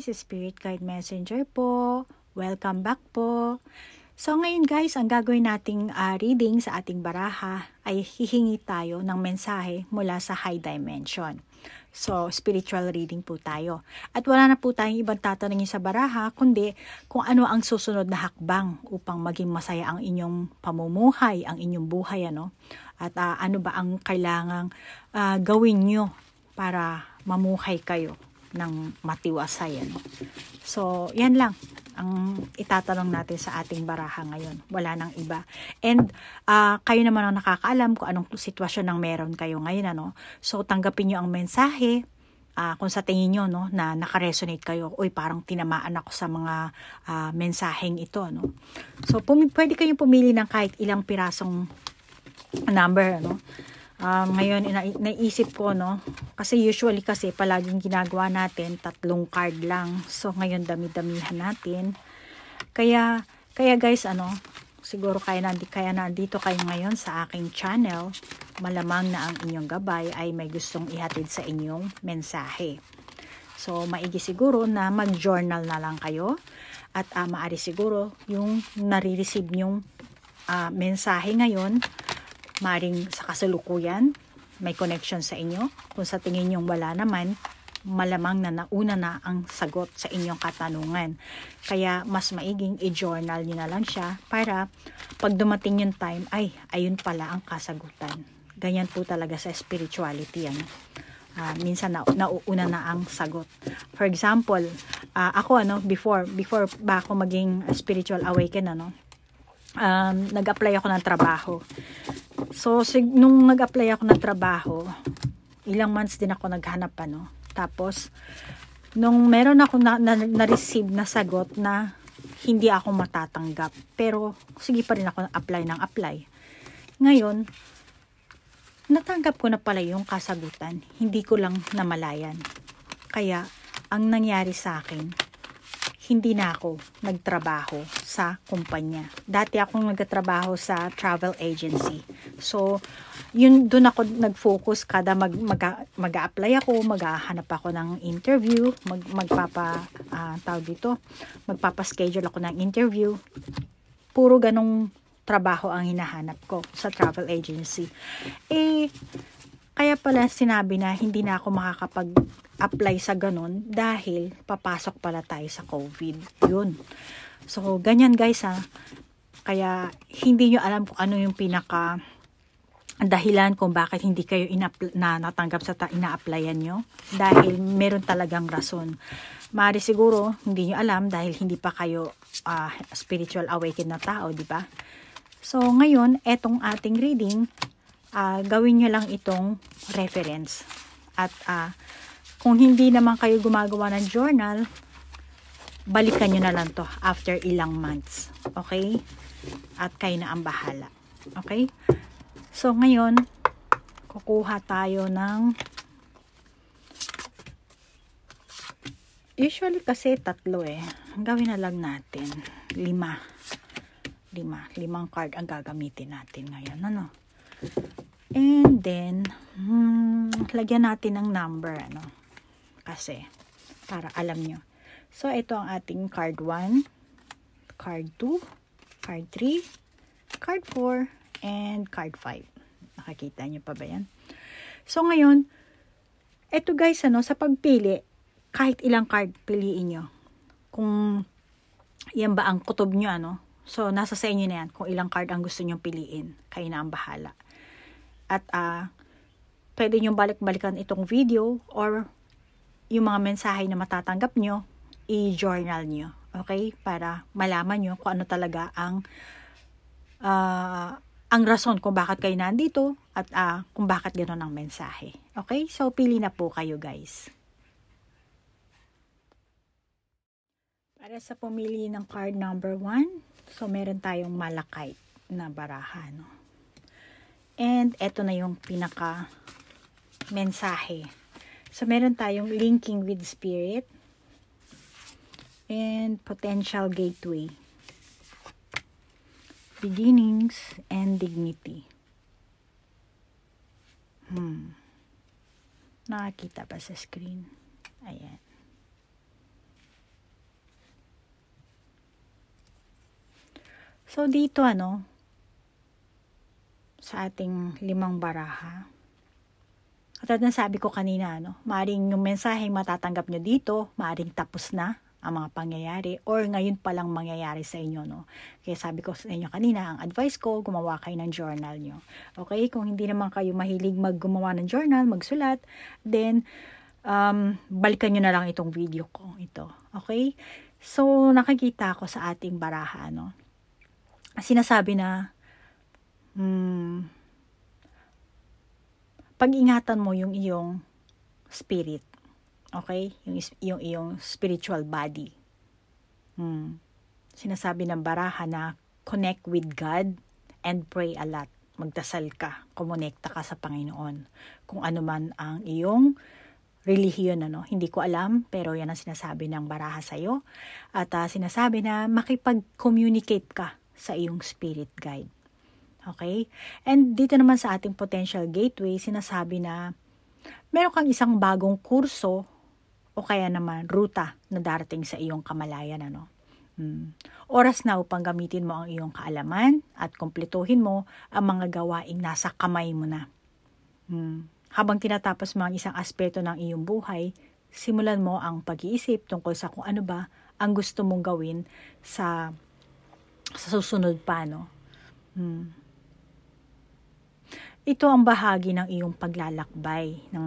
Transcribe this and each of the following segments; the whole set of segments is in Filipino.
guys, Spirit Guide Messenger po. Welcome back po. So ngayon guys, ang gagawin nating uh, reading sa ating baraha ay hihingi tayo ng mensahe mula sa high dimension. So, spiritual reading po tayo. At wala na po tayong ibang tatanungin sa baraha, kundi kung ano ang susunod na hakbang upang maging masaya ang inyong pamumuhay, ang inyong buhay, ano? At uh, ano ba ang kailangang uh, gawin nyo para mamuhay kayo ng matiwasay. Ano? So, yan lang ang itatanong natin sa ating baraha ngayon. Wala nang iba. And uh, kayo naman ang nakakaalam kung anong sitwasyon ng meron kayo ngayon. Ano? So, tanggapin nyo ang mensahe uh, kung sa tingin nyo no, na nakaresonate kayo, uy, parang tinamaan ako sa mga uh, mensaheng ito. Ano? So, pwede kayong pumili ng kahit ilang pirasong number. Ano? um, ngayon ina naisip ko no kasi usually kasi palaging ginagawa natin tatlong card lang so ngayon dami-damihan natin kaya kaya guys ano siguro kaya na kaya nandito kayo ngayon sa aking channel malamang na ang inyong gabay ay may gustong ihatid sa inyong mensahe so maigi siguro na mag-journal na lang kayo at uh, maari siguro yung nare-receive yung uh, ah, mensahe ngayon maring sa kasalukuyan may connection sa inyo. Kung sa tingin nyo wala naman, malamang na nauna na ang sagot sa inyong katanungan. Kaya mas maiging i-journal nyo na lang siya para pag dumating yung time, ay, ayun pala ang kasagutan. Ganyan po talaga sa spirituality. Ano? Uh, minsan na, nauuna na ang sagot. For example, uh, ako ano, before, before ba ako maging spiritual awaken, ano, um, nag-apply ako ng trabaho. So, nung nag-apply ako ng trabaho, ilang months din ako naghanap ano. Tapos, nung meron ako na-receive na, na, na, sagot na hindi ako matatanggap. Pero, sige pa rin ako apply ng apply. Ngayon, natanggap ko na pala yung kasagutan. Hindi ko lang namalayan. Kaya, ang nangyari sa akin, hindi na ako nagtrabaho sa kumpanya. Dati akong nagtatrabaho sa travel agency. So, yun doon ako nag-focus kada mag mag-apply ako, maghahanap ako ng interview, mag magpapa uh, tawag dito, magpapa-schedule ako ng interview. Puro ganong trabaho ang hinahanap ko sa travel agency. Eh kaya pala sinabi na hindi na ako makakapag-apply sa ganun dahil papasok pala tayo sa COVID. Yun. So, ganyan guys ha. Kaya hindi nyo alam kung ano yung pinaka dahilan kung bakit hindi kayo na natanggap sa ina-applyan nyo. Dahil meron talagang rason. Mari siguro, hindi nyo alam dahil hindi pa kayo uh, spiritual awakened na tao, di ba? So, ngayon, etong ating reading, uh, gawin nyo lang itong reference. At uh, kung hindi naman kayo gumagawa ng journal, balikan nyo na lang to after ilang months. Okay? At kayo na ang bahala. Okay? So, ngayon, kukuha tayo ng usually kasi tatlo eh. gawin na lang natin, lima. Lima. Limang card ang gagamitin natin ngayon. Ano? And then, hmm, lagyan natin ng number, ano. Kasi, para alam nyo. So, ito ang ating card 1, card 2, card 3, card 4, and card 5. Nakakita nyo pa ba yan? So, ngayon, ito guys, ano, sa pagpili, kahit ilang card piliin nyo. Kung yan ba ang kutob nyo, ano. So, nasa sa inyo na yan kung ilang card ang gusto nyo piliin. Kayo na ang bahala. At uh, pwede nyo balik-balikan itong video or yung mga mensahe na matatanggap nyo, i-journal nyo. Okay? Para malaman nyo kung ano talaga ang uh, ang rason kung bakit kayo nandito at uh, kung bakit gano'n ang mensahe. Okay? So, pili na po kayo guys. Para sa pumili ng card number 1, so meron tayong malakite na baraha. No? And eto na yung pinaka mensahe. So meron tayong linking with spirit and potential gateway. Beginnings and dignity. Hmm. Nakakita pa sa screen. Ayan. So dito ano, sa ating limang baraha. Katulad ng sabi ko kanina, ano, maaring yung mensahe matatanggap nyo dito, maaring tapos na ang mga pangyayari or ngayon pa lang mangyayari sa inyo. No? Kaya sabi ko sa inyo kanina, ang advice ko, gumawa kayo ng journal nyo. Okay, kung hindi naman kayo mahilig maggumawa ng journal, magsulat, then um, balikan nyo na lang itong video ko ito. Okay? So, nakikita ko sa ating baraha, no? Sinasabi na hmm, pag-ingatan mo yung iyong spirit. Okay? Yung, yung iyong spiritual body. Hmm. Sinasabi ng baraha na connect with God and pray a lot. Magdasal ka, kumonekta ka sa Panginoon. Kung ano man ang iyong religion. ano, hindi ko alam pero yan ang sinasabi ng baraha sa iyo at uh, sinasabi na makipag-communicate ka sa iyong spirit guide. Okay? And dito naman sa ating potential gateway, sinasabi na meron kang isang bagong kurso o kaya naman ruta na darating sa iyong kamalayan. Ano? Hmm. Oras na upang gamitin mo ang iyong kaalaman at kumpletuhin mo ang mga gawaing nasa kamay mo na. Hmm. Habang tinatapos mo ang isang aspeto ng iyong buhay, simulan mo ang pag-iisip tungkol sa kung ano ba ang gusto mong gawin sa, sa susunod pa. No? Hmm ito ang bahagi ng iyong paglalakbay, ng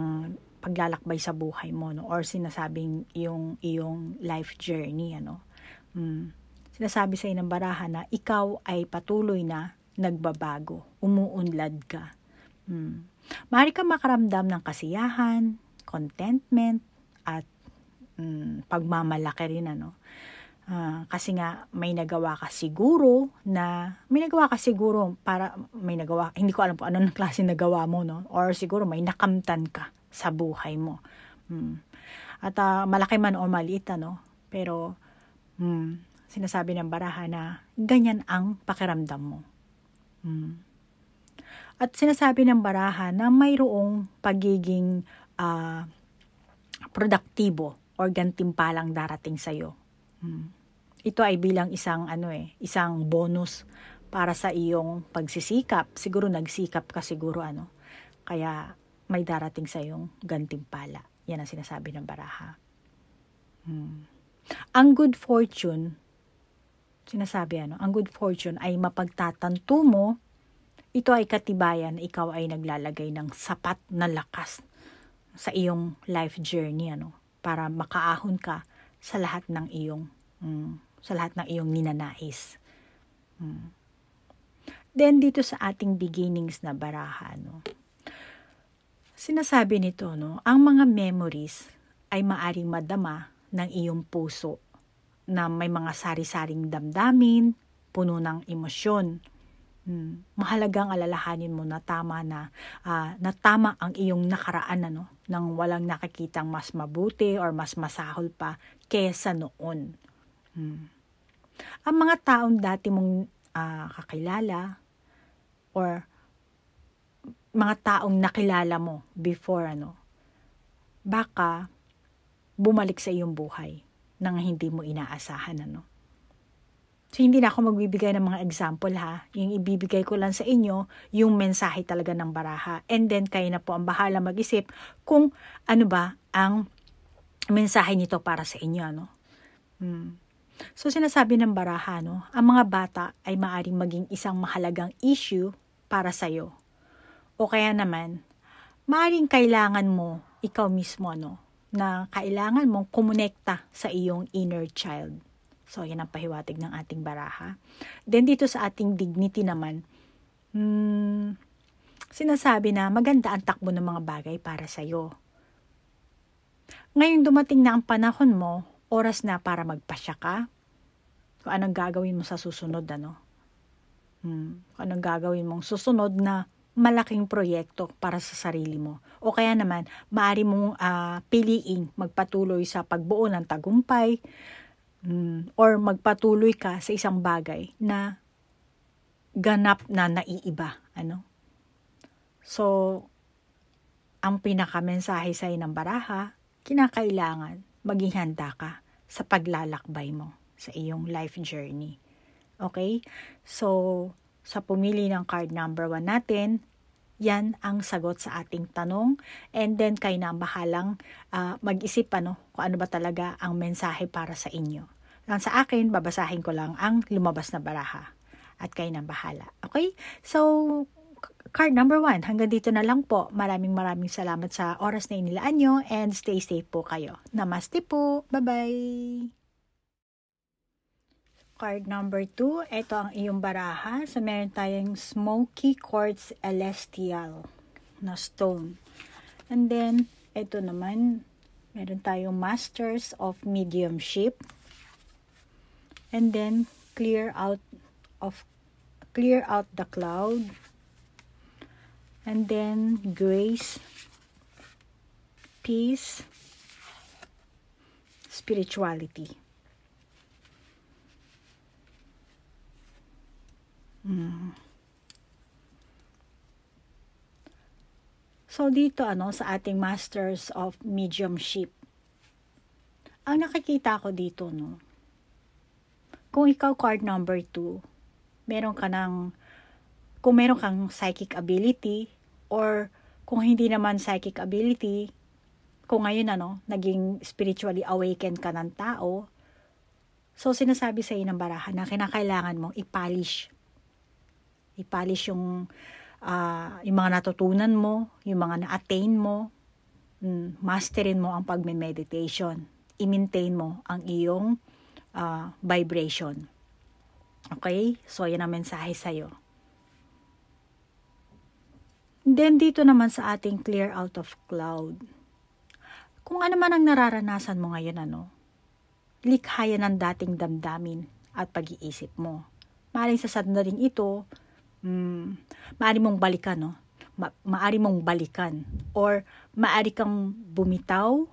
paglalakbay sa buhay mo, no? or sinasabing yung iyong life journey, ano? Mm. Sinasabi sa inang baraha na ikaw ay patuloy na nagbabago, umuunlad ka. Mm. Maaari kang makaramdam ng kasiyahan, contentment, at mm, pagmamalaki rin, ano? Uh, kasi nga may nagawa ka siguro na may nagawa ka siguro para may nagawa hindi ko alam po ano ng klase nagawa mo no or siguro may nakamtan ka sa buhay mo hmm. at uh, malaki man o maliit ano pero hmm, sinasabi ng baraha na ganyan ang pakiramdam mo hmm. at sinasabi ng baraha na mayroong pagiging uh, produktibo or gantimpalang darating sa'yo Mm. Ito ay bilang isang ano eh, isang bonus para sa iyong pagsisikap. Siguro nagsikap ka siguro ano. Kaya may darating sa iyong gantimpala. Yan ang sinasabi ng baraha. Hmm. Ang good fortune, sinasabi ano, ang good fortune ay mapagtatanto mo, ito ay katibayan, ikaw ay naglalagay ng sapat na lakas sa iyong life journey, ano, para makaahon ka sa lahat ng iyong mm, sa lahat ng iyong ninanais. Mm. Then dito sa ating beginnings na baraha, no. Sinasabi nito, no, ang mga memories ay maaring madama ng iyong puso na may mga sari-saring damdamin, puno ng emosyon. Hmm. Mahalagang alalahanin mo na tama na uh, na tama ang iyong nakaraan ano nang walang nakikitang mas mabuti or mas masahol pa kesa noon. Hmm. Ang mga taong dati mong uh, kakilala or mga taong nakilala mo before ano, baka bumalik sa iyong buhay nang hindi mo inaasahan ano. So, hindi na ako magbibigay ng mga example ha. Yung ibibigay ko lang sa inyo, yung mensahe talaga ng baraha. And then, kayo na po ang bahala mag-isip kung ano ba ang mensahe nito para sa inyo. Ano? Hmm. So sinasabi ng baraha, no, ang mga bata ay maaring maging isang mahalagang issue para sa iyo. O kaya naman, maaring kailangan mo, ikaw mismo, no, na kailangan mong kumonekta sa iyong inner child. So, yan ang pahiwatig ng ating baraha. Then, dito sa ating dignity naman, hmm, sinasabi na maganda ang takbo ng mga bagay para sa iyo. Ngayon dumating na ang panahon mo oras na para magpasya ka, kung anong gagawin mo sa susunod, ano? Hmm, kung anong gagawin mong susunod na malaking proyekto para sa sarili mo. O kaya naman, maaari mong uh, piliin magpatuloy sa pagbuo ng tagumpay hmm. or magpatuloy ka sa isang bagay na ganap na naiiba. Ano? So, ang pinakamensahe sa ng baraha, kinakailangan maging handa ka sa paglalakbay mo sa iyong life journey. Okay? So, sa pumili ng card number 1 natin, yan ang sagot sa ating tanong. And then, kayo na bahalang uh, mag-isip ano, kung ano ba talaga ang mensahe para sa inyo. Lang sa akin, babasahin ko lang ang lumabas na baraha. At kayo na bahala. Okay? So, card number one. Hanggang dito na lang po. Maraming maraming salamat sa oras na inilaan nyo and stay safe po kayo. Namaste po. Bye-bye! Card number two. Ito ang iyong baraha. So, meron tayong Smoky Quartz Celestial na stone. And then, ito naman, meron tayong Masters of Mediumship. And then, clear out of clear out the cloud and then grace, peace, spirituality. Mm. So dito ano sa ating Masters of Mediumship. Ang nakikita ko dito no. Kung ikaw card number 2, meron ka ng kung meron kang psychic ability or kung hindi naman psychic ability, kung ngayon ano, naging spiritually awakened ka ng tao, so sinasabi sa ng baraha na kinakailangan mong ipolish. Ipolish yung, uh, yung mga natutunan mo, yung mga na-attain mo, mm, masterin mo ang pagme-meditation. I-maintain mo ang iyong uh, vibration. Okay? So, yan ang mensahe sa'yo. Then dito naman sa ating clear out of cloud. Kung ano man ang nararanasan mo ngayon ano, likha ng dating damdamin at pag-iisip mo. Maaring sa rin ito, mm, maari mong balikan, no? Ma- maari mong balikan. Or maari kang bumitaw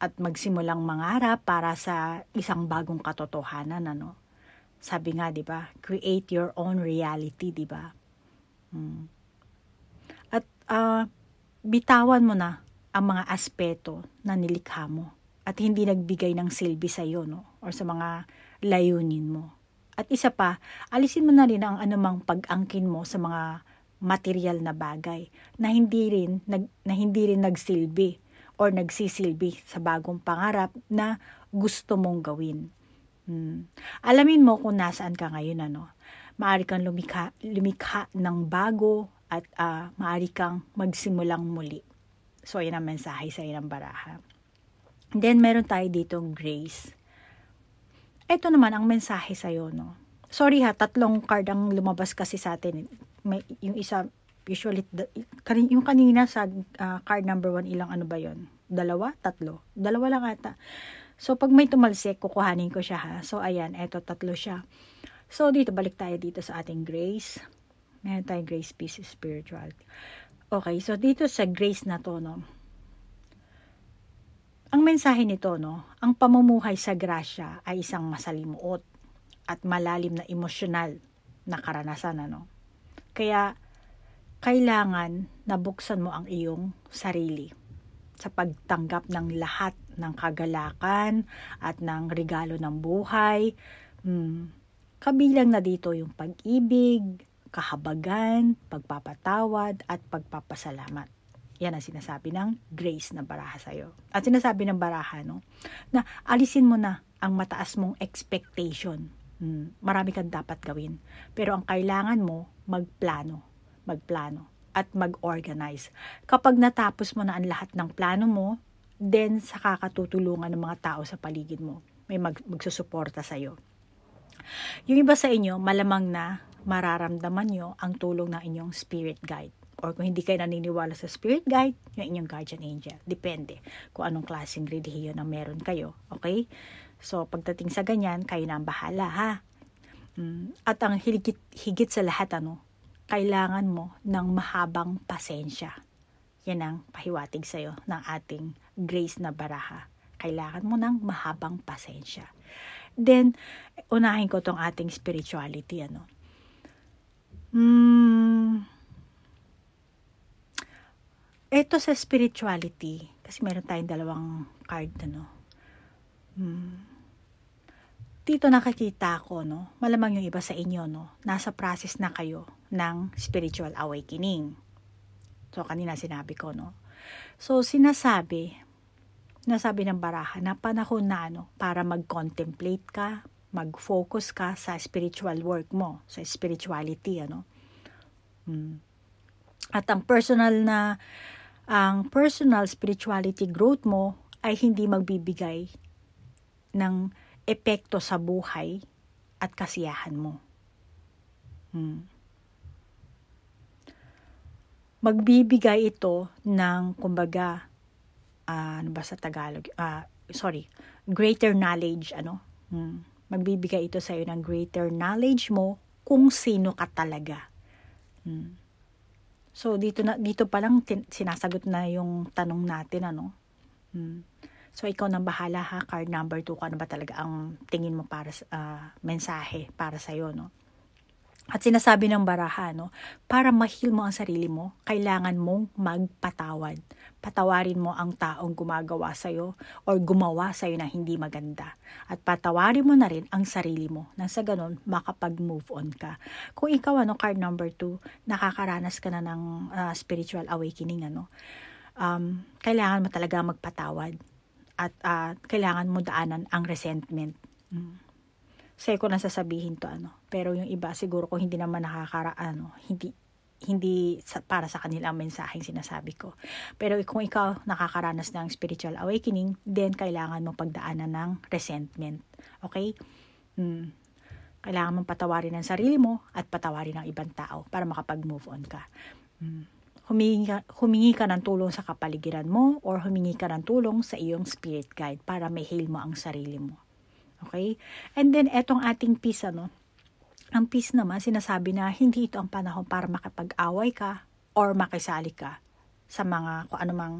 at magsimulang mangarap para sa isang bagong katotohanan, ano? Sabi nga, di ba? Create your own reality, di ba? Mm uh, bitawan mo na ang mga aspeto na nilikha mo at hindi nagbigay ng silbi sa iyo no or sa mga layunin mo. At isa pa, alisin mo na rin ang anumang pag-angkin mo sa mga material na bagay na hindi rin nag, na hindi rin nagsilbi or nagsisilbi sa bagong pangarap na gusto mong gawin. Hmm. Alamin mo kung nasaan ka ngayon ano. Maari kang lumikha, lumikha ng bago at uh, maaari kang magsimulang muli. So, yun ang mensahe sa ng baraha. Then, meron tayo ditong grace. Ito naman ang mensahe sa iyo, no? Sorry ha, tatlong card ang lumabas kasi sa atin. May, yung isa, usually, yung kanina sa uh, card number one, ilang ano ba yon Dalawa? Tatlo? Dalawa lang ata. So, pag may tumalsik, kukuhanin ko siya ha. So, ayan, eto, tatlo siya. So, dito, balik tayo dito sa ating grace Meron tayong grace, peace, spirituality. Okay, so dito sa grace na to, no, ang mensahe nito, no, ang pamumuhay sa grasya ay isang masalimuot at malalim na emosyonal na karanasan, ano. Kaya, kailangan na buksan mo ang iyong sarili sa pagtanggap ng lahat ng kagalakan at ng regalo ng buhay. Hmm. Kabilang na dito yung pag-ibig, kahabagan, pagpapatawad, at pagpapasalamat. Yan ang sinasabi ng grace na baraha sa'yo. At sinasabi ng baraha, no? Na alisin mo na ang mataas mong expectation. Hmm, marami kang dapat gawin. Pero ang kailangan mo, magplano. Magplano at mag-organize. Kapag natapos mo na ang lahat ng plano mo, then sa kakatutulungan ng mga tao sa paligid mo. May mag- magsusuporta sa'yo. Yung iba sa inyo, malamang na mararamdaman nyo ang tulong ng inyong spirit guide. Or kung hindi kayo naniniwala sa spirit guide, yung inyong guardian angel. Depende kung anong klaseng relihiyon na meron kayo. Okay? So, pagdating sa ganyan, kayo na ang bahala ha. Mm. At ang higit, higit sa lahat, ano, kailangan mo ng mahabang pasensya. Yan ang pahiwatig sa'yo ng ating grace na baraha. Kailangan mo ng mahabang pasensya. Then, unahin ko tong ating spirituality, ano. Hmm. Ito sa spirituality. Kasi meron tayong dalawang card, no? Hmm. Dito nakakita ako, no? Malamang yung iba sa inyo, no? Nasa process na kayo ng spiritual awakening. So, kanina sinabi ko, no? So, sinasabi, nasabi ng baraha na panahon na ano, para mag-contemplate ka, mag-focus ka sa spiritual work mo, sa spirituality, ano. Mm. At ang personal na ang personal spirituality growth mo ay hindi magbibigay ng epekto sa buhay at kasiyahan mo. Hmm. Magbibigay ito ng, kumbaga, uh, ano ba sa Tagalog? Uh, sorry, greater knowledge, ano? Hmm magbibigay ito sa iyo ng greater knowledge mo kung sino ka talaga. Hmm. So dito na dito pa lang tin, sinasagot na yung tanong natin ano. Hmm. So ikaw nang bahala ha, card number 2 kung ano ba talaga ang tingin mo para uh, mensahe para sa iyo no. At sinasabi ng baraha no, para mahil mo ang sarili mo, kailangan mong magpatawad patawarin mo ang taong gumagawa sa iyo or gumawa sa iyo na hindi maganda. At patawarin mo na rin ang sarili mo nang sa ganun makapag-move on ka. Kung ikaw ano, card number 2, nakakaranas ka na ng uh, spiritual awakening, ano, um, kailangan mo talaga magpatawad at uh, kailangan mo daanan ang resentment. Mm. Sa'yo ko na sasabihin to ano. Pero yung iba siguro ko hindi naman nakakaraano, hindi hindi sa, para sa kanila ang mensaheng sinasabi ko. Pero kung ikaw nakakaranas ng spiritual awakening, then kailangan mong pagdaanan ng resentment. Okay? Hmm. Kailangan mong patawarin ang sarili mo at patawarin ang ibang tao para makapag-move on ka. Hmm. Humingi, ka, humingi ka ng tulong sa kapaligiran mo or humingi ka ng tulong sa iyong spirit guide para may heal mo ang sarili mo. Okay? And then, etong ating peace, ano, ang peace naman sinasabi na hindi ito ang panahon para makipag-away ka or makisali ka sa mga kung anumang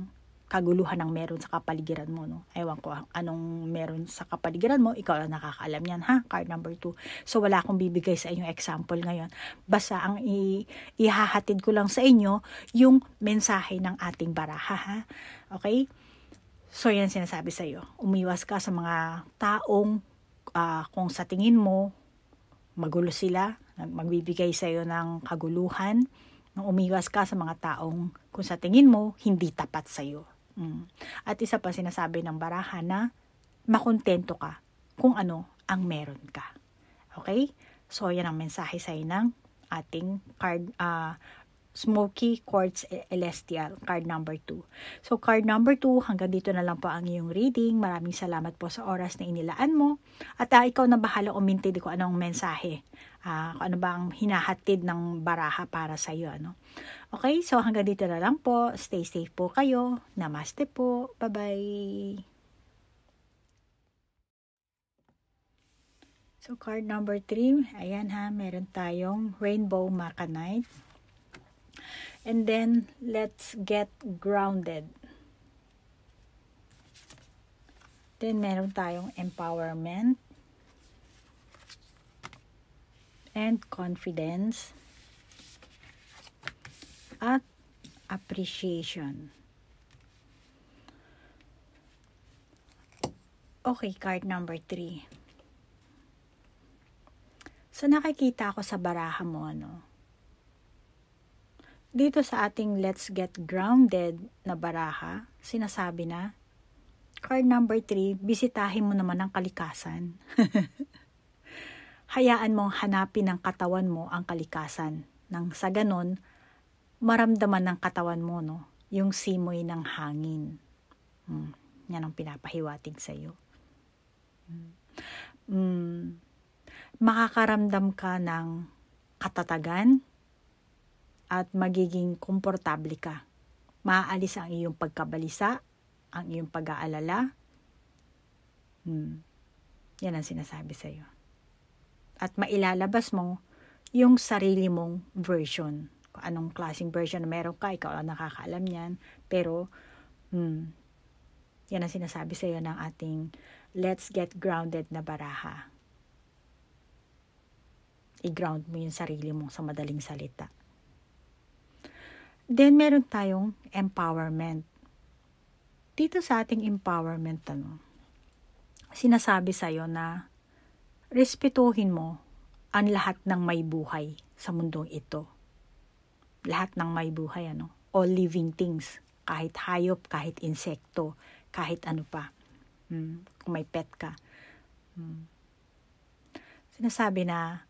kaguluhan ng meron sa kapaligiran mo. No? Ewan ko anong meron sa kapaligiran mo, ikaw lang nakakaalam yan ha, card number 2. So wala akong bibigay sa inyo example ngayon. Basta ang i- ihahatid ko lang sa inyo yung mensahe ng ating baraha ha. Okay? So yan sinasabi sa iyo. Umiwas ka sa mga taong uh, kung sa tingin mo magulo sila, magbibigay sa iyo ng kaguluhan, nang umiwas ka sa mga taong kung sa tingin mo hindi tapat sa iyo. Mm. At isa pa sinasabi ng baraha na makontento ka kung ano ang meron ka. Okay? So, yan ang mensahe sa inang ating card uh, smoky quartz e-, celestial card number 2 so card number 2 hanggang dito na lang po ang iyong reading maraming salamat po sa oras na inilaan mo at uh, ikaw na bahala umintindi ko anong mensahe uh, kung ano ba ang hinahatid ng baraha para sa iyo ano okay so hanggang dito na lang po stay safe po kayo namaste po bye bye So, card number 3, ayan ha, meron tayong Rainbow Macanite and then let's get grounded. Then meron tayong empowerment and confidence at appreciation. Okay, card number 3. So nakikita ako sa baraha mo, ano? dito sa ating Let's Get Grounded na baraha, sinasabi na, card number 3, bisitahin mo naman ang kalikasan. Hayaan mong hanapin ng katawan mo ang kalikasan. Nang sa ganon, maramdaman ng katawan mo, no? Yung simoy ng hangin. Hmm. Yan ang pinapahiwatig sa iyo. Hmm. hmm. Makakaramdam ka ng katatagan, at magiging komportable ka. Maaalis ang iyong pagkabalisa, ang iyong pag-aalala. Hmm. Yan ang sinasabi sa iyo. At mailalabas mo yung sarili mong version. Kung anong klaseng version na meron ka, ikaw ang nakakaalam niyan. Pero, hmm, yan ang sinasabi sa iyo ng ating Let's Get Grounded na baraha i-ground mo yung sarili mo sa madaling salita. Then, meron tayong empowerment. Dito sa ating empowerment, ano, sinasabi sa iyo na respetuhin mo ang lahat ng may buhay sa mundong ito. Lahat ng may buhay, ano? All living things. Kahit hayop, kahit insekto, kahit ano pa. Hmm, kung may pet ka. Hmm. Sinasabi na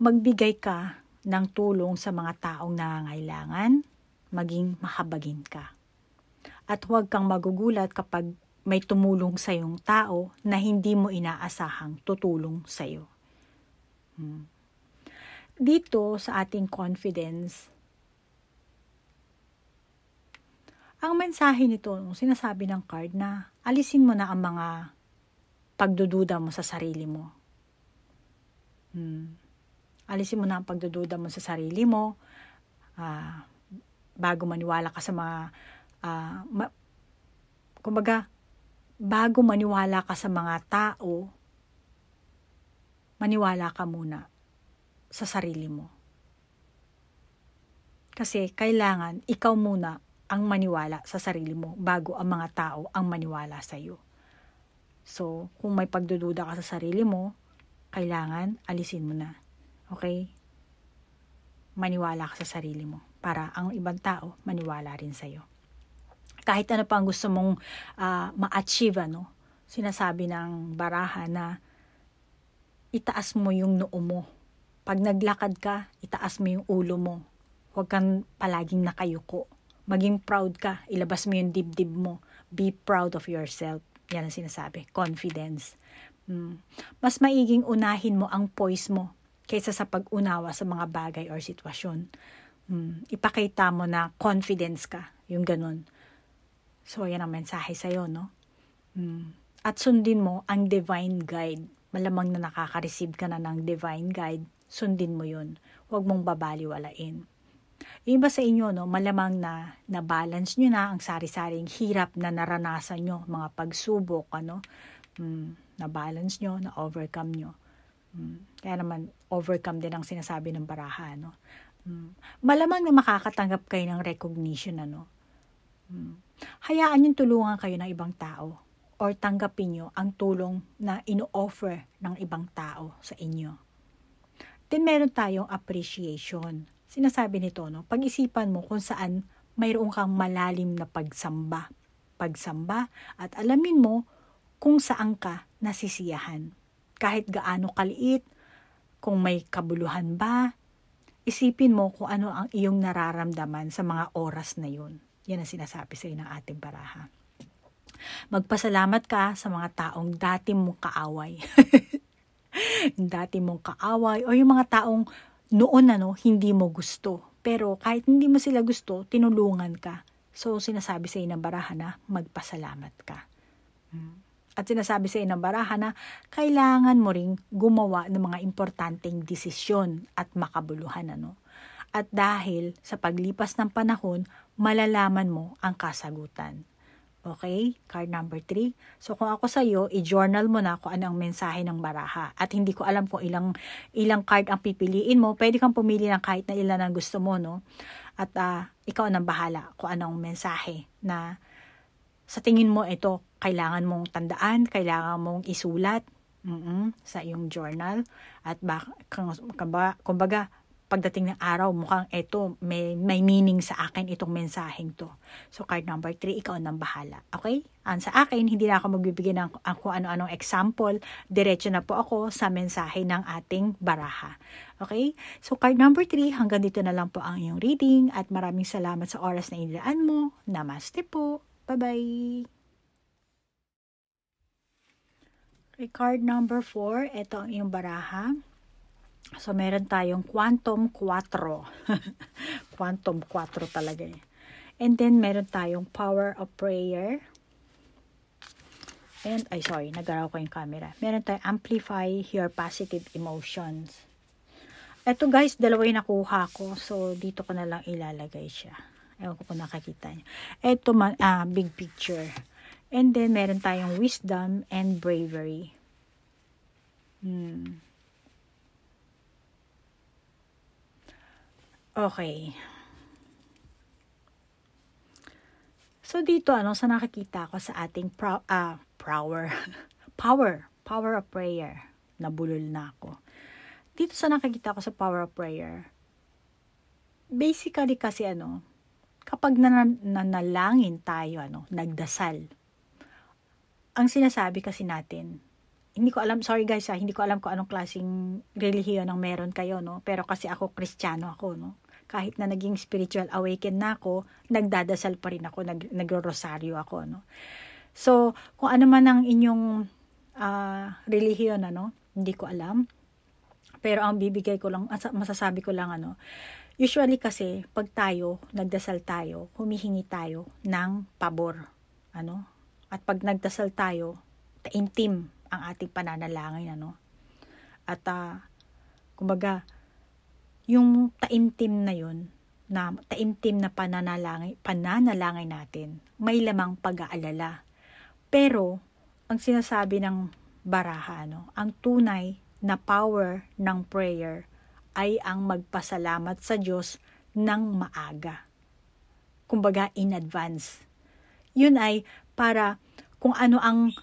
magbigay ka ng tulong sa mga taong nangangailangan, maging mahabagin ka. At huwag kang magugulat kapag may tumulong sa iyong tao na hindi mo inaasahang tutulong sa iyo. Hmm. Dito sa ating confidence, ang mensahe nito, sinasabi ng card na alisin mo na ang mga pagdududa mo sa sarili mo. Hmm. Alisin mo na ang pagdududa mo sa sarili mo. Ah, bago maniwala ka sa mga, uh, ma, kumbaga, bago maniwala ka sa mga tao, maniwala ka muna sa sarili mo. Kasi kailangan ikaw muna ang maniwala sa sarili mo bago ang mga tao ang maniwala sa iyo. So, kung may pagdududa ka sa sarili mo, kailangan alisin mo na. Okay? Maniwala ka sa sarili mo para ang ibang tao maniwala rin sa iyo. Kahit ano pa gusto mong uh, ma-achieve, ano, sinasabi ng baraha na itaas mo yung noo mo. Pag naglakad ka, itaas mo yung ulo mo. Huwag kang palaging nakayuko. Maging proud ka, ilabas mo yung dibdib mo. Be proud of yourself. Yan ang sinasabi, confidence. Mm. Mas maiging unahin mo ang poise mo kaysa sa pag-unawa sa mga bagay or sitwasyon. Mm, ipakita mo na confidence ka, yung ganun. So, yan ang mensahe sa'yo, no? Mm. At sundin mo ang divine guide. Malamang na nakaka-receive ka na ng divine guide, sundin mo yun. Huwag mong babaliwalain. iba sa inyo, no, malamang na na-balance nyo na ang sari-saring hirap na naranasan nyo, mga pagsubok, ano, mm, na-balance nyo, na-overcome nyo. Mm, kaya naman, overcome din ang sinasabi ng baraha, no. Hmm. Malamang na makakatanggap kayo ng recognition, ano? Hmm. Hayaan yung tulungan kayo ng ibang tao or tanggapin nyo ang tulong na ino-offer ng ibang tao sa inyo. Then meron tayong appreciation. Sinasabi nito, no? pag-isipan mo kung saan mayroon kang malalim na pagsamba. Pagsamba at alamin mo kung saan ka nasisiyahan. Kahit gaano kaliit, kung may kabuluhan ba, isipin mo kung ano ang iyong nararamdaman sa mga oras na yun. Yan ang sinasabi sa ng ating baraha. Magpasalamat ka sa mga taong dati mong kaaway. dati mong kaaway o yung mga taong noon ano, hindi mo gusto. Pero kahit hindi mo sila gusto, tinulungan ka. So sinasabi sa ng baraha na magpasalamat ka. Hmm at sinasabi sa inang baraha na kailangan mo ring gumawa ng mga importanteng desisyon at makabuluhan ano. At dahil sa paglipas ng panahon, malalaman mo ang kasagutan. Okay? Card number 3. So kung ako sa iyo, i-journal mo na kung ano ang mensahe ng baraha. At hindi ko alam kung ilang ilang card ang pipiliin mo. Pwede kang pumili ng kahit na ilan ang gusto mo, no? At uh, ikaw nang bahala kung anong mensahe na sa tingin mo ito kailangan mong tandaan, kailangan mong isulat mm-mm, sa iyong journal at bak- kumbaga pagdating ng araw mukhang ito may, may meaning sa akin itong mensaheng to. So card number 3, ikaw nang bahala. Okay? Ang sa akin, hindi na ako magbibigay ng ang, kung ano-anong example. Diretso na po ako sa mensahe ng ating baraha. Okay? So card number 3, hanggang dito na lang po ang iyong reading at maraming salamat sa oras na inilaan mo. Namaste po! Bye-bye! Record number 4, ito ang iyong baraha. So, meron tayong quantum 4. quantum 4 talaga eh. And then, meron tayong power of prayer. And, ay sorry, nagaraw ko yung camera. Meron tayong amplify your positive emotions. Ito guys, dalawa yung nakuha ko. So, dito ko na lang ilalagay siya. Ewan ko kung nakakita nyo. Ito, ah, big picture. And then, meron tayong wisdom and bravery. Hmm. Okay. So, dito, ano, sa nakikita ko sa ating pro, uh, power, power, power of prayer. Nabulol na ako. Dito sa nakikita ko sa power of prayer, basically kasi ano, kapag nananalangin tayo, ano, nagdasal. Ang sinasabi kasi natin, hindi ko alam, sorry guys, ha, ah, hindi ko alam kung anong klaseng relihiyon ang meron kayo, no? Pero kasi ako, kristyano ako, no? Kahit na naging spiritual awaken na ako, nagdadasal pa rin ako, nag, nagro-rosaryo ako, no? So, kung ano man ang inyong uh, relihiyon, ano, hindi ko alam. Pero ang bibigay ko lang, masasabi ko lang, ano, Usually kasi, pag tayo, nagdasal tayo, humihingi tayo ng pabor. Ano? At pag nagdasal tayo, taimtim ang ating pananalangin. Ano? At, uh, kumbaga, yung taimtim na yun, na taimtim na pananalangin, pananalangin natin, may lamang pag-aalala. Pero, ang sinasabi ng baraha, ano, ang tunay na power ng prayer ay ang magpasalamat sa Diyos ng maaga. Kumbaga in advance. Yun ay para kung ano ang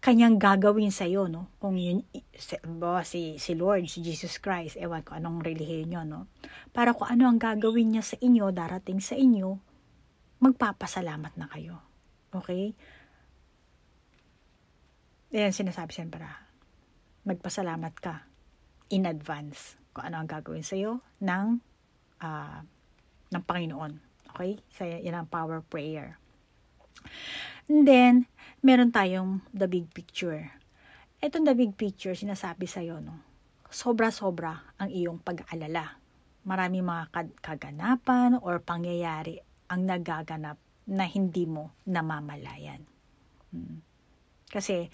kanyang gagawin sa iyo no kung yun si, si si Lord si Jesus Christ ewan ko anong relihiyon niyo no para kung ano ang gagawin niya sa inyo darating sa inyo magpapasalamat na kayo okay Ayan sinasabi siya para magpasalamat ka in advance kung ano ang gagawin sa'yo ng, uh, ng Panginoon. Okay? So, yan ang power prayer. And then, meron tayong the big picture. Itong the big picture, sinasabi sa'yo, no? sobra-sobra ang iyong pag-aalala. Marami mga kaganapan or pangyayari ang nagaganap na hindi mo namamalayan. Hmm. Kasi,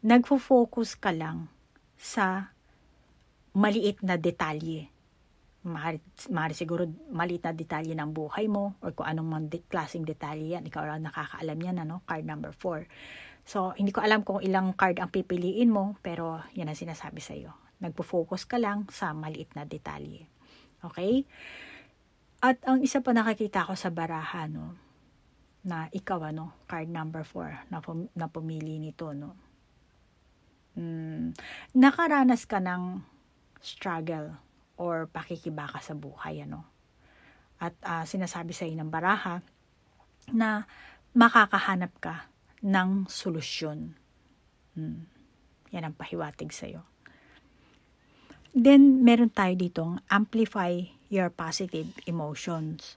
nagfo-focus ka lang sa maliit na detalye. Mahari, mahari siguro maliit na detalye ng buhay mo or kung anong man de- klaseng detalye yan. Ikaw lang nakakaalam yan, ano? Card number 4. So, hindi ko alam kung ilang card ang pipiliin mo, pero yan ang sinasabi sa iyo. Nagpo-focus ka lang sa maliit na detalye. Okay? At ang isa pa nakakita ko sa baraha, no, na ikaw, ano, card number 4 na, pum- na pumili nito, no. Mm, nakaranas ka ng struggle or pakikibaka sa buhay ano. At uh, sinasabi sa inang baraha na makakahanap ka ng solusyon. Hmm. Yan ang pahiwatig sa iyo. Then meron tayo dito ang amplify your positive emotions.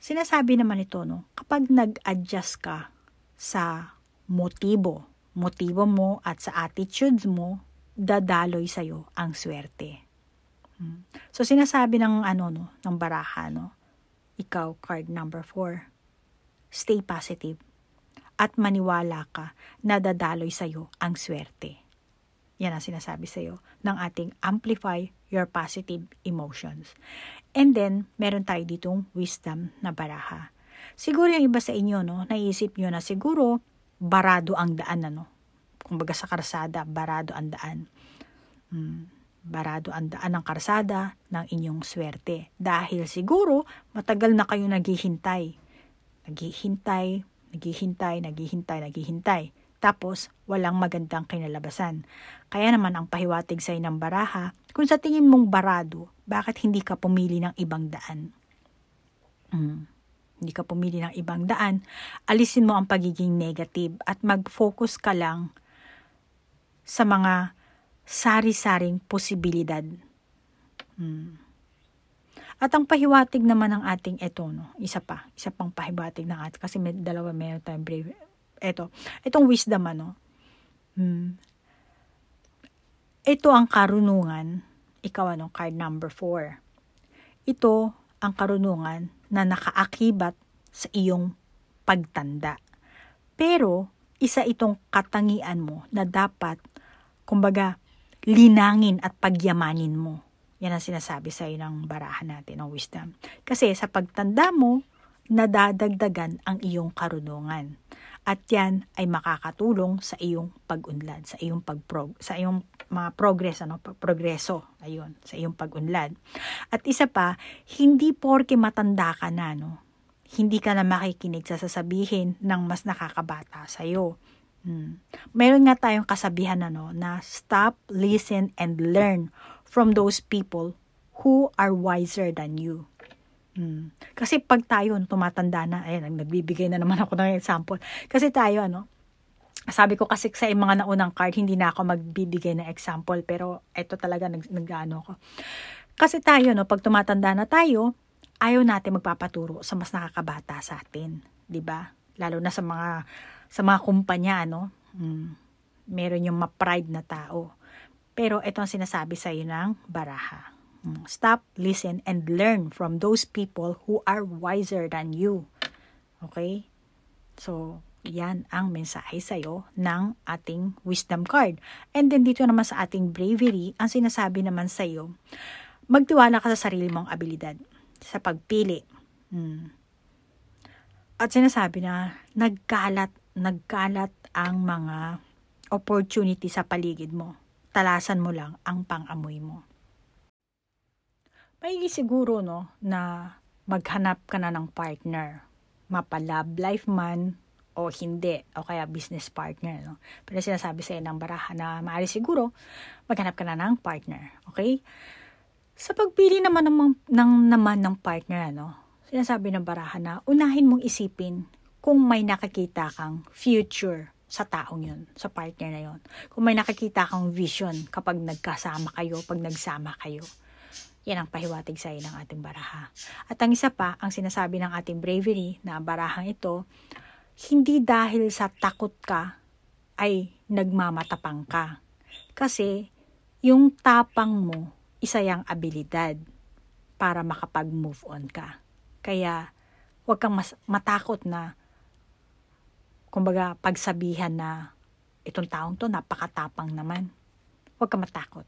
Sinasabi naman ito no, kapag nag-adjust ka sa motibo, motibo mo at sa attitudes mo dadaloy sa iyo ang swerte. Hmm. So, sinasabi ng, ano, no, ng baraha, no? Ikaw, card number 4. Stay positive at maniwala ka na dadaloy iyo ang swerte. Yan ang sinasabi sa iyo ng ating amplify your positive emotions. And then, meron tayo ditong wisdom na baraha. Siguro yung iba sa inyo, no, naisip niyo na siguro barado ang daan, no, kumbaga sa karsada, barado ang daan. Hmm. Barado ang daan ng karsada ng inyong swerte. Dahil siguro, matagal na kayo naghihintay. Naghihintay, naghihintay, naghihintay, naghihintay. Tapos, walang magandang kinalabasan. Kaya naman ang pahiwatig sa ng baraha, kung sa tingin mong barado, bakit hindi ka pumili ng ibang daan? Hmm hindi ka pumili ng ibang daan, alisin mo ang pagiging negative at mag-focus ka lang sa mga sari-saring posibilidad. Hmm. At ang pahiwatig naman ng ating eto, no? isa pa, isa pang pahiwatig ng ating, kasi may dalawa may time brave. Eto, itong wisdom, ano? Hmm. Ito ang karunungan, ikaw ano, card number 4. Ito ang karunungan na nakaakibat sa iyong pagtanda. Pero, isa itong katangian mo na dapat kumbaga, linangin at pagyamanin mo. Yan ang sinasabi sa ng barahan natin ng wisdom. Kasi sa pagtanda mo, nadadagdagan ang iyong karunungan. At yan ay makakatulong sa iyong pag-unlad, sa iyong pagprog, sa iyong mga progress, ano, progreso, ayun, sa iyong pag-unlad. At isa pa, hindi porke matanda ka na, no? Hindi ka na makikinig sa sasabihin ng mas nakakabata sa iyo. Mm. Meron nga tayong kasabihan ano, na stop, listen, and learn from those people who are wiser than you. Mm. Kasi pag tayo tumatanda na, ayan, nagbibigay na naman ako ng example. Kasi tayo, ano, sabi ko kasi sa mga naunang card, hindi na ako magbibigay ng example. Pero ito talaga, nag, nag ano ko. Kasi tayo, no, pag tumatanda na tayo, ayaw natin magpapaturo sa mas nakakabata sa atin. ba diba? Lalo na sa mga sa mga kumpanya, no? Mm, meron yung ma-pride na tao. Pero ito ang sinasabi sa iyo ng baraha. Mm, stop, listen, and learn from those people who are wiser than you. Okay? So, yan ang mensahe sa iyo ng ating wisdom card. And then dito naman sa ating bravery, ang sinasabi naman sa iyo, magtiwala ka sa sarili mong abilidad sa pagpili. Hmm. At sinasabi na nagkalat nagkalat ang mga opportunity sa paligid mo. Talasan mo lang ang pang-amoy mo. Maigi siguro no na maghanap ka na ng partner. Mapa-love life man o hindi o kaya business partner no. Pero sinasabi sa inang baraha na maaari siguro maghanap ka na ng partner, okay? Sa pagpili naman ng, ng naman ng partner ano, sinasabi ng baraha na unahin mong isipin kung may nakakita kang future sa taong yun, sa partner na yun. Kung may nakakita kang vision kapag nagkasama kayo, pag nagsama kayo. Yan ang pahiwatig sa ng ating baraha. At ang isa pa, ang sinasabi ng ating bravery na barahang ito, hindi dahil sa takot ka ay nagmamatapang ka. Kasi yung tapang mo, isa yung abilidad para makapag-move on ka. Kaya, huwag kang mas, matakot na kumbaga pagsabihan na itong taong to napakatapang naman. Huwag ka matakot.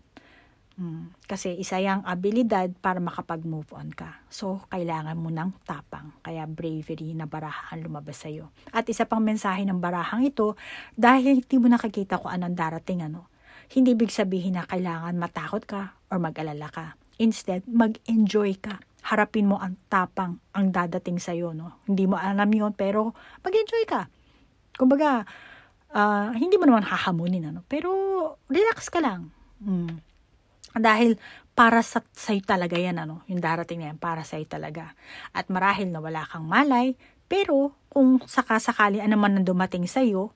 Mm, kasi isa yung abilidad para makapag-move on ka. So, kailangan mo ng tapang. Kaya bravery na barahan lumabas sa'yo. At isa pang mensahe ng barahang ito, dahil hindi mo nakikita kung anong darating ano, hindi big sabihin na kailangan matakot ka or mag-alala ka. Instead, mag-enjoy ka. Harapin mo ang tapang ang dadating sa'yo. No? Hindi mo alam yon pero mag-enjoy ka Kumbaga, uh, hindi mo naman hahamunin, ano? Pero, relax ka lang. Mm. Dahil, para sa sa'yo talaga yan, ano? Yung darating na yan, para sa'yo talaga. At marahil na wala kang malay, pero, kung sakasakali anuman na dumating sa'yo,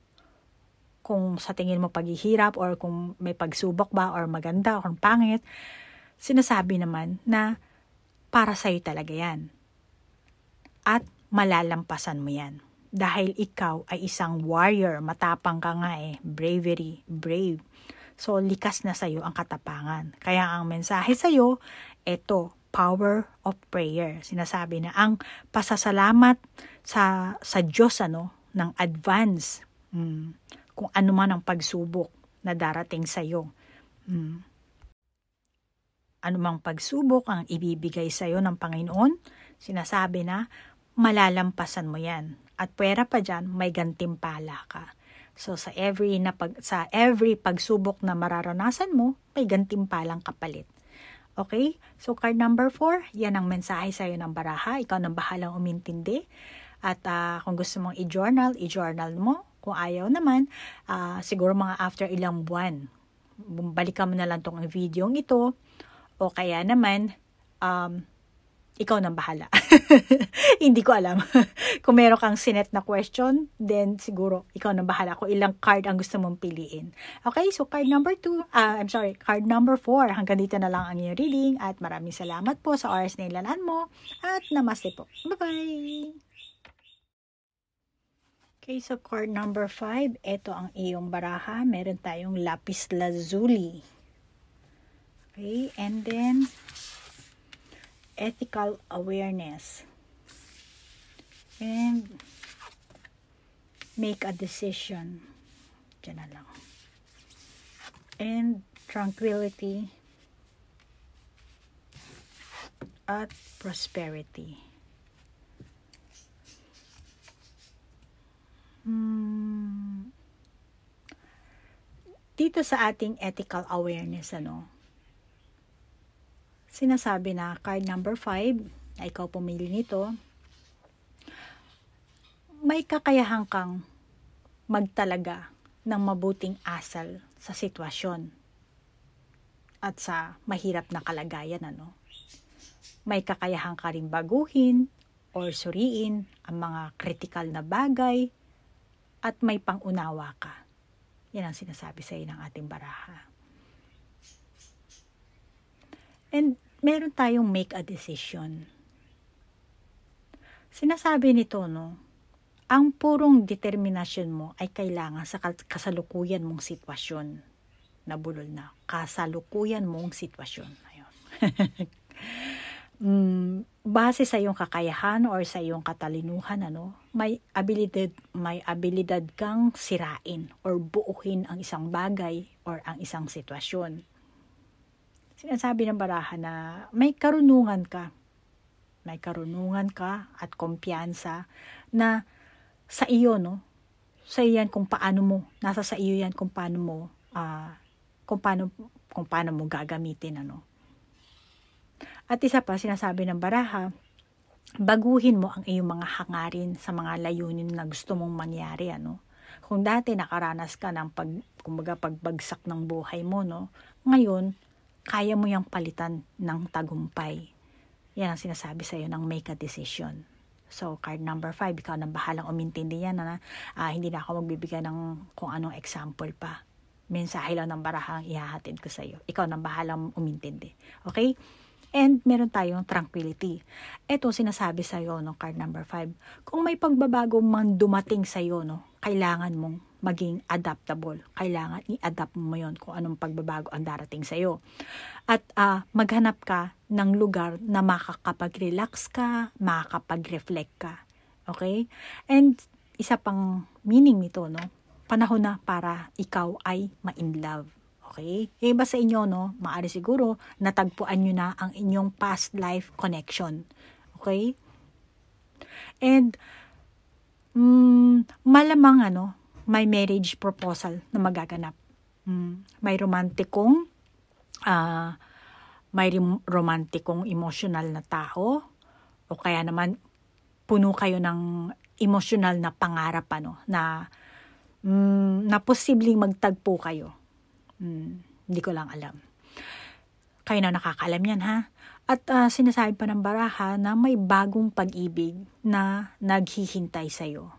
kung sa tingin mo paghihirap or kung may pagsubok ba or maganda or pangit, sinasabi naman na para sa'yo talaga yan. At malalampasan mo yan. Dahil ikaw ay isang warrior, matapang ka nga eh, bravery, brave. So, likas na sa'yo ang katapangan. Kaya ang mensahe sa'yo, eto, power of prayer. Sinasabi na ang pasasalamat sa, sa Diyos ano, ng advance mm, kung ano man ang pagsubok na darating sa'yo. Mm. Anumang pagsubok ang ibibigay sa'yo ng Panginoon, sinasabi na malalampasan mo yan at pwera pa dyan, may gantimpala ka. So sa every na pag, sa every pagsubok na mararanasan mo, may gantimpalang kapalit. Okay? So card number 4, yan ang mensahe sa iyo ng baraha. Ikaw nang bahalang umintindi. At uh, kung gusto mong i-journal, i-journal mo. Kung ayaw naman, uh, siguro mga after ilang buwan, balikan mo na lang tong video ito. O kaya naman, um, ikaw nang bahala. Hindi ko alam. kung meron kang sinet na question, then siguro ikaw nang bahala kung ilang card ang gusto mong piliin. Okay, so card number 2, uh, ah, I'm sorry, card number 4. Hanggang dito na lang ang iyong reading at maraming salamat po sa oras na ilalaan mo at namaste po. Bye-bye! Okay, so card number 5, ito ang iyong baraha. Meron tayong lapis lazuli. Okay, and then ethical awareness and make a decision Diyan na lang. and tranquility at prosperity hmm. dito sa ating ethical awareness ano sinasabi na card number 5 na ikaw pumili nito may kakayahan kang magtalaga ng mabuting asal sa sitwasyon at sa mahirap na kalagayan ano may kakayahan ka rin baguhin or suriin ang mga critical na bagay at may pangunawa ka. Yan ang sinasabi sa ng ating baraha. And meron tayong make a decision. Sinasabi nito, no, ang purong determinasyon mo ay kailangan sa kasalukuyan mong sitwasyon. Nabulol na. Kasalukuyan mong sitwasyon. Ayun. mm, base sa iyong kakayahan or sa iyong katalinuhan, ano, may abilidad, may abilidad kang sirain or buuhin ang isang bagay or ang isang sitwasyon Sinasabi ng baraha na may karunungan ka. May karunungan ka at kumpiyansa na sa iyo, no? Sa iyo yan kung paano mo, nasa sa iyo yan kung paano mo, uh, kung paano, kung paano mo gagamitin, ano? At isa pa, sinasabi ng baraha, baguhin mo ang iyong mga hangarin sa mga layunin na gusto mong mangyari ano kung dati nakaranas ka ng pag kumbaga pagbagsak ng buhay mo no ngayon kaya mo yung palitan ng tagumpay. Yan ang sinasabi sa iyo ng make a decision. So, card number 5, ikaw nang bahalang umintindi yan. Na, ano? uh, hindi na ako magbibigay ng kung anong example pa. Mensahe lang ng barahang ihahatid ko sa iyo. Ikaw nang bahalang umintindi. Okay? And meron tayong tranquility. Ito sinasabi sa iyo no card number 5. Kung may pagbabago man dumating sa iyo no, kailangan mong maging adaptable. Kailangan i-adapt mo yon kung anong pagbabago ang darating sa iyo. At uh, maghanap ka ng lugar na makakapag-relax ka, makakapag-reflect ka. Okay? And isa pang meaning nito, no? Panahon na para ikaw ay ma-in love. Okay? Yung iba sa inyo, no, Maari siguro natagpuan nyo na ang inyong past life connection. Okay? And, mm, malamang, ano, my marriage proposal na magaganap. Mm. May romantikong, uh, may romantikong emotional na tao, o kaya naman puno kayo ng emotional na pangarap ano, na, mm, na posibleng magtagpo kayo. Mm, hindi ko lang alam. Kayo na nakakaalam yan ha. At uh, sinasabi pa ng baraha na may bagong pag-ibig na naghihintay sa'yo.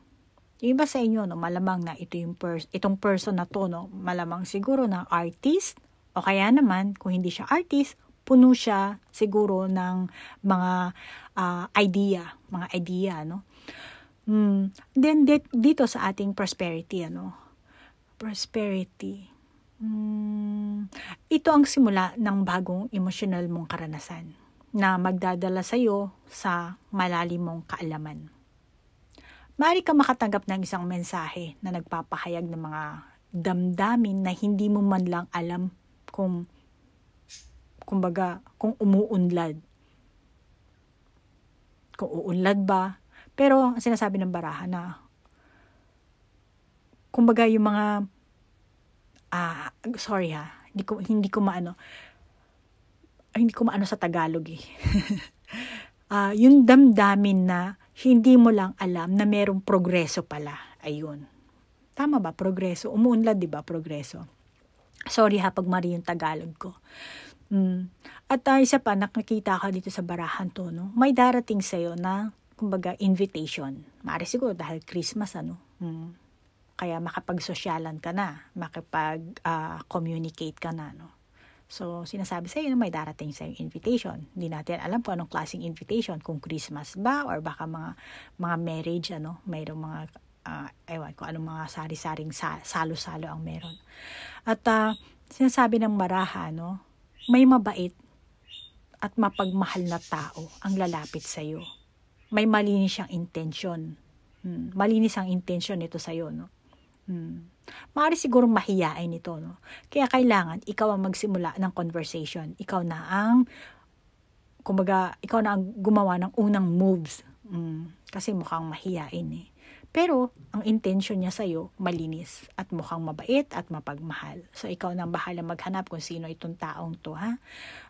Yung iba sa inyo, no, malamang na ito yung pers itong person na to, no, malamang siguro na artist, o kaya naman, kung hindi siya artist, puno siya siguro ng mga uh, idea, mga idea, no? Mm. Then, dit- dito sa ating prosperity, ano? Prosperity. Mm. Ito ang simula ng bagong emosyonal mong karanasan na magdadala sa'yo sa malalim mong kaalaman. Maaari ka makatanggap ng isang mensahe na nagpapahayag ng mga damdamin na hindi mo man lang alam kung kumbaga kung umuunlad. Kung uunlad ba? Pero ang sinasabi ng baraha na kumbaga yung mga ah sorry ha, hindi ko hindi ko maano hindi ko maano sa Tagalog eh. uh, yung damdamin na hindi mo lang alam na merong progreso pala. Ayun. Tama ba? Progreso. Umuunlad, di ba? Progreso. Sorry ha, pag yung Tagalog ko. Mm. At uh, isa pa, nakikita ka dito sa barahan to, no? May darating sa'yo na, kumbaga, invitation. Maari siguro dahil Christmas, ano? Mm. Kaya makapag-sosyalan ka na, makipag-communicate ah, uh, ka na, no? So, sinasabi sa'yo na may darating sa'yo invitation. Hindi natin alam kung anong klaseng invitation, kung Christmas ba, or baka mga, mga marriage, ano, mayroong mga, uh, ewan ko, anong mga sari-saring sa, salo-salo ang meron. At uh, sinasabi ng Maraha, no, may mabait at mapagmahal na tao ang lalapit sa'yo. May malinis siyang intention. Hmm, malinis ang intention nito sa'yo, no? Hmm. Maaari siguro mahiyain ito, no? Kaya kailangan ikaw ang magsimula ng conversation. Ikaw na ang, kumbaga, ikaw na ang gumawa ng unang moves. Hmm. Kasi mukhang mahiyain eh. Pero, ang intention niya sa'yo, malinis at mukhang mabait at mapagmahal. So, ikaw nang bahala maghanap kung sino itong taong to, ha?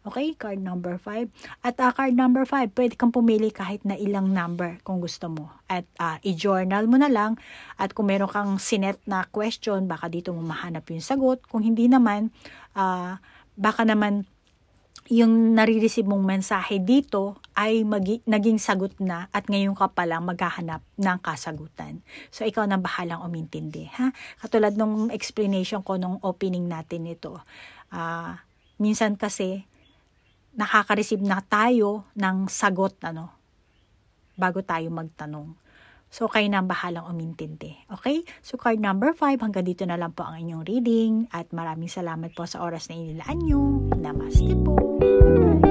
Okay, card number 5. At uh, card number 5, pwede kang pumili kahit na ilang number kung gusto mo. At uh, i-journal mo na lang. At kung meron kang sinet na question, baka dito mo mahanap yung sagot. Kung hindi naman, uh, baka naman yung nare-receive mong mensahe dito ay magi- naging sagot na at ngayon ka pa lang maghahanap ng kasagutan. So, ikaw na bahalang umintindi. Ha? Katulad nung explanation ko nung opening natin nito. Uh, minsan kasi, nakaka-receive na tayo ng sagot ano, bago tayo magtanong. So, kayo na ang bahalang umintindi. Okay? So, card number 5, hanggang dito na lang po ang inyong reading. At maraming salamat po sa oras na inilaan nyo. Namaste po. Bye-bye.